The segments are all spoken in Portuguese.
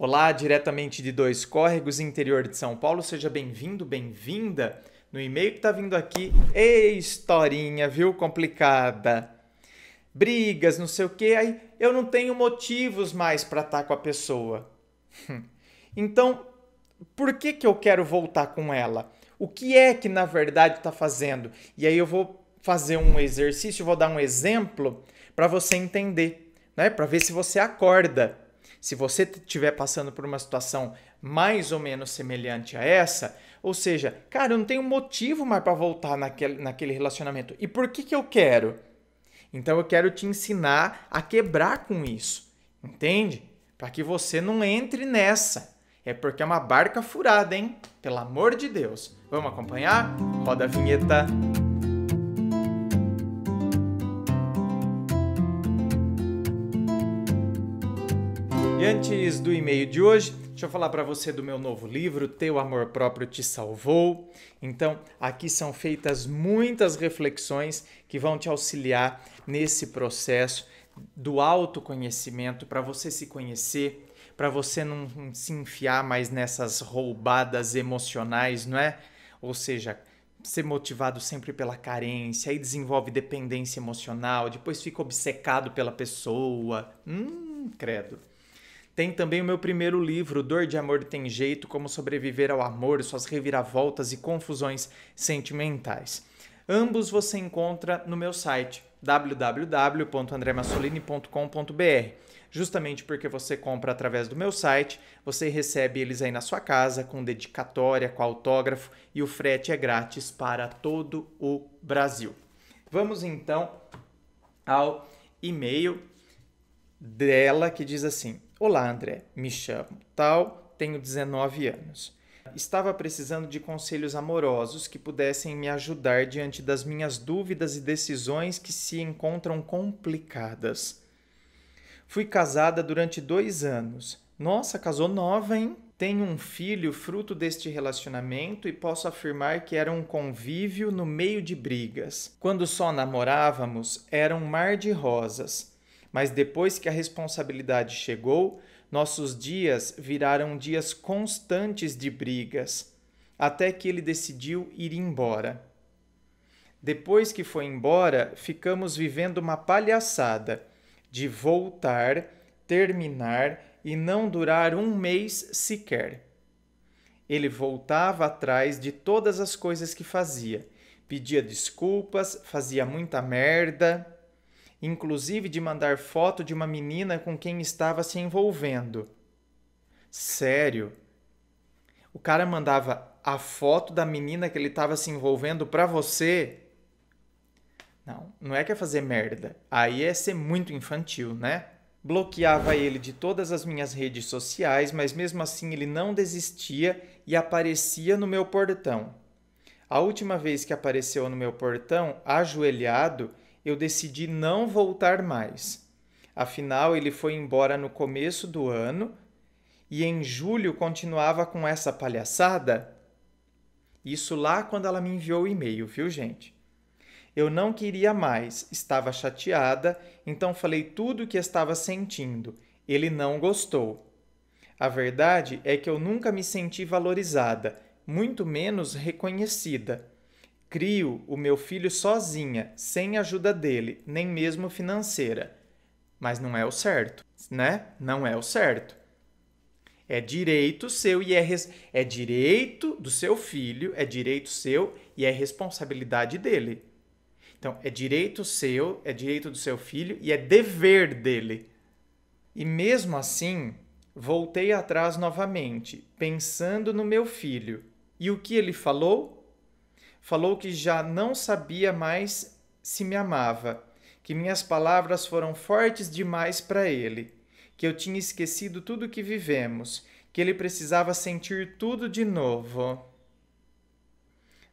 Olá, diretamente de Dois Córregos, interior de São Paulo, seja bem-vindo, bem-vinda. No e-mail que tá vindo aqui, ei, historinha, viu, complicada. Brigas, não sei o que, aí eu não tenho motivos mais para estar tá com a pessoa. Hum. Então, por que que eu quero voltar com ela? O que é que na verdade está fazendo? E aí eu vou fazer um exercício, vou dar um exemplo para você entender, né? Para ver se você acorda. Se você estiver passando por uma situação mais ou menos semelhante a essa, ou seja, cara, eu não tenho motivo mais para voltar naquele, naquele relacionamento. E por que, que eu quero? Então eu quero te ensinar a quebrar com isso, entende? Para que você não entre nessa. É porque é uma barca furada, hein? Pelo amor de Deus. Vamos acompanhar? Roda a vinheta. Antes do e-mail de hoje, deixa eu falar para você do meu novo livro, Teu Amor Próprio Te Salvou. Então, aqui são feitas muitas reflexões que vão te auxiliar nesse processo do autoconhecimento para você se conhecer, para você não se enfiar mais nessas roubadas emocionais, não é? Ou seja, ser motivado sempre pela carência, aí desenvolve dependência emocional, depois fica obcecado pela pessoa. Hum, credo. Tem também o meu primeiro livro, Dor de Amor Tem Jeito: Como Sobreviver ao Amor, Suas Reviravoltas e Confusões Sentimentais. Ambos você encontra no meu site www.andremassolini.com.br. Justamente porque você compra através do meu site, você recebe eles aí na sua casa com dedicatória, com autógrafo e o frete é grátis para todo o Brasil. Vamos então ao e-mail dela que diz assim: Olá, André, me chamo tal, tenho 19 anos. Estava precisando de conselhos amorosos que pudessem me ajudar diante das minhas dúvidas e decisões que se encontram complicadas. Fui casada durante dois anos. Nossa, casou nova, hein? Tenho um filho fruto deste relacionamento e posso afirmar que era um convívio no meio de brigas. Quando só namorávamos, era um mar de rosas. Mas depois que a responsabilidade chegou, nossos dias viraram dias constantes de brigas, até que ele decidiu ir embora. Depois que foi embora, ficamos vivendo uma palhaçada de voltar, terminar e não durar um mês sequer. Ele voltava atrás de todas as coisas que fazia, pedia desculpas, fazia muita merda inclusive de mandar foto de uma menina com quem estava se envolvendo. Sério? O cara mandava a foto da menina que ele estava se envolvendo para você? Não, não é que é fazer merda. Aí é ser muito infantil, né? Bloqueava ele de todas as minhas redes sociais, mas mesmo assim ele não desistia e aparecia no meu portão. A última vez que apareceu no meu portão, ajoelhado, eu decidi não voltar mais. Afinal, ele foi embora no começo do ano e em julho continuava com essa palhaçada? Isso lá quando ela me enviou o e-mail, viu, gente? Eu não queria mais, estava chateada, então falei tudo o que estava sentindo. Ele não gostou. A verdade é que eu nunca me senti valorizada, muito menos reconhecida. Crio o meu filho sozinha, sem ajuda dele, nem mesmo financeira. Mas não é o certo, né? Não é o certo. É direito seu e é, res... é direito do seu filho, é direito seu e é responsabilidade dele. Então, é direito seu, é direito do seu filho e é dever dele. E mesmo assim, voltei atrás novamente, pensando no meu filho. E o que ele falou? falou que já não sabia mais se me amava, que minhas palavras foram fortes demais para ele, que eu tinha esquecido tudo que vivemos, que ele precisava sentir tudo de novo.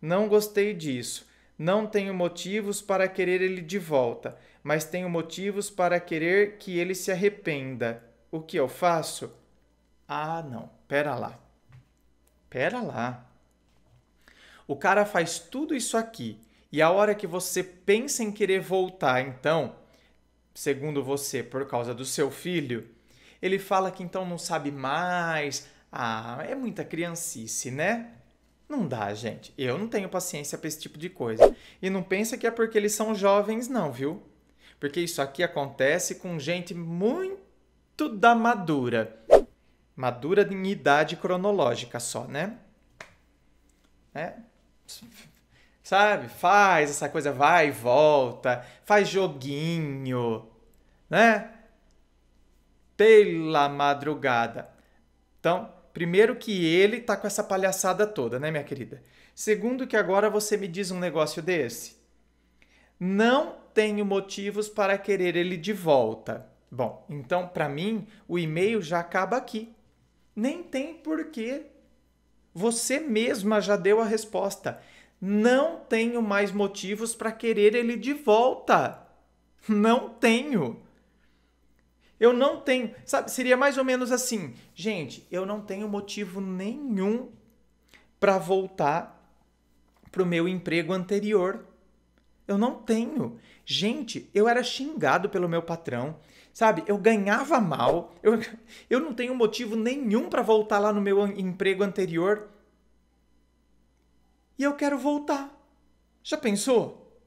Não gostei disso. Não tenho motivos para querer ele de volta, mas tenho motivos para querer que ele se arrependa. O que eu faço? Ah, não. Pera lá. Pera lá o cara faz tudo isso aqui e a hora que você pensa em querer voltar, então, segundo você, por causa do seu filho, ele fala que então não sabe mais. Ah, é muita criancice, né? Não dá, gente. Eu não tenho paciência para esse tipo de coisa. E não pensa que é porque eles são jovens, não, viu? Porque isso aqui acontece com gente muito da madura. Madura em idade cronológica só, né? É, Sabe? Faz essa coisa, vai e volta, faz joguinho, né? Pela madrugada. Então, primeiro que ele tá com essa palhaçada toda, né, minha querida? Segundo que agora você me diz um negócio desse. Não tenho motivos para querer ele de volta. Bom, então para mim o e-mail já acaba aqui. Nem tem por que você mesma já deu a resposta. Não tenho mais motivos para querer ele de volta. Não tenho. Eu não tenho. Sabe, seria mais ou menos assim. Gente, eu não tenho motivo nenhum para voltar pro meu emprego anterior. Eu não tenho. Gente, eu era xingado pelo meu patrão. Sabe, eu ganhava mal, eu, eu não tenho motivo nenhum para voltar lá no meu emprego anterior. E eu quero voltar. Já pensou?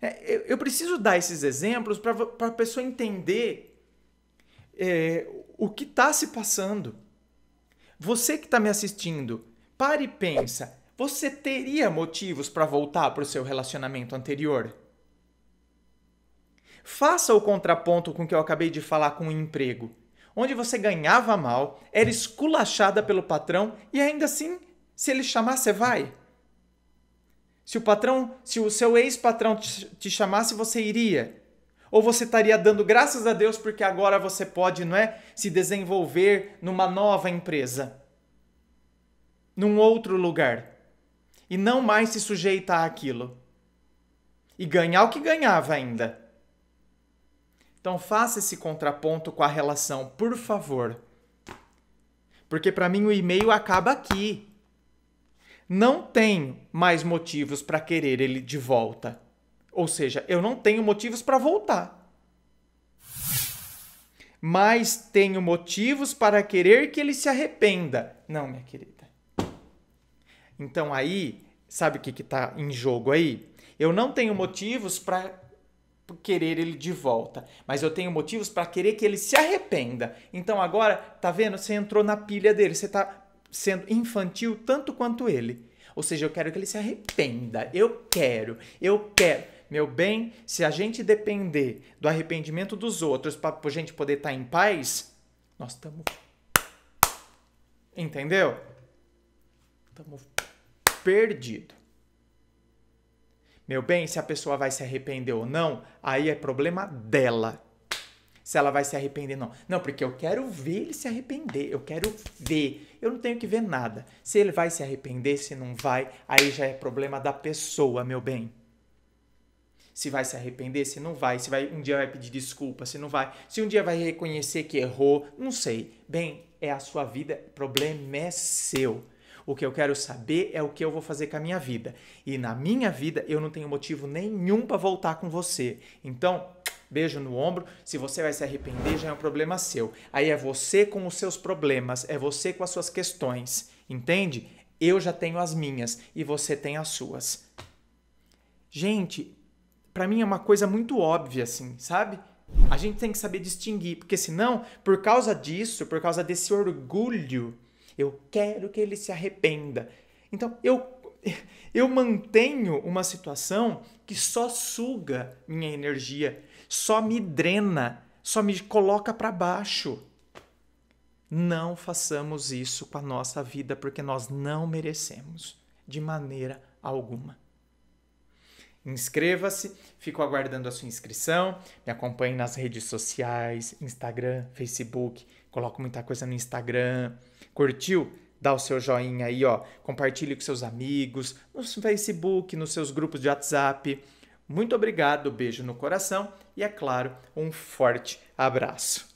É, eu, eu, preciso dar esses exemplos para a pessoa entender é, o que está se passando. Você que está me assistindo, pare e pensa: você teria motivos para voltar para o seu relacionamento anterior? Faça o contraponto com o que eu acabei de falar com o emprego, onde você ganhava mal, era esculachada pelo patrão e ainda assim, se ele chamar, você vai. Se o patrão, se o seu ex-patrão te chamasse, você iria. Ou você estaria dando graças a Deus porque agora você pode, não é, se desenvolver numa nova empresa, num outro lugar e não mais se sujeitar àquilo. E ganhar o que ganhava ainda. Então faça esse contraponto com a relação, por favor. Porque para mim o e-mail acaba aqui. Não tem mais motivos para querer ele de volta. Ou seja, eu não tenho motivos para voltar. Mas tenho motivos para querer que ele se arrependa. Não, minha querida. Então aí, sabe o que está em jogo aí? Eu não tenho motivos para querer ele de volta, mas eu tenho motivos para querer que ele se arrependa. Então agora, tá vendo? Você entrou na pilha dele, você tá sendo infantil tanto quanto ele. Ou seja, eu quero que ele se arrependa. Eu quero, eu quero. Meu bem, se a gente depender do arrependimento dos outros para a gente poder estar tá em paz, nós estamos. Entendeu? Estamos perdidos. Meu bem, se a pessoa vai se arrepender ou não, aí é problema dela. Se ela vai se arrepender ou não. Não, porque eu quero ver ele se arrepender, eu quero ver. Eu não tenho que ver nada. Se ele vai se arrepender, se não vai, aí já é problema da pessoa, meu bem. Se vai se arrepender, se não vai, se vai um dia vai pedir desculpa, se não vai, se um dia vai reconhecer que errou, não sei. Bem, é a sua vida, problema é seu. O que eu quero saber é o que eu vou fazer com a minha vida. E na minha vida eu não tenho motivo nenhum para voltar com você. Então, beijo no ombro. Se você vai se arrepender, já é um problema seu. Aí é você com os seus problemas, é você com as suas questões, entende? Eu já tenho as minhas e você tem as suas. Gente, para mim é uma coisa muito óbvia assim, sabe? A gente tem que saber distinguir, porque senão, por causa disso, por causa desse orgulho eu quero que ele se arrependa. Então, eu eu mantenho uma situação que só suga minha energia, só me drena, só me coloca para baixo. Não façamos isso com a nossa vida porque nós não merecemos de maneira alguma. Inscreva-se, fico aguardando a sua inscrição. Me acompanhe nas redes sociais: Instagram, Facebook. Coloco muita coisa no Instagram. Curtiu? Dá o seu joinha aí, ó. Compartilhe com seus amigos, no Facebook, nos seus grupos de WhatsApp. Muito obrigado, beijo no coração e, é claro, um forte abraço.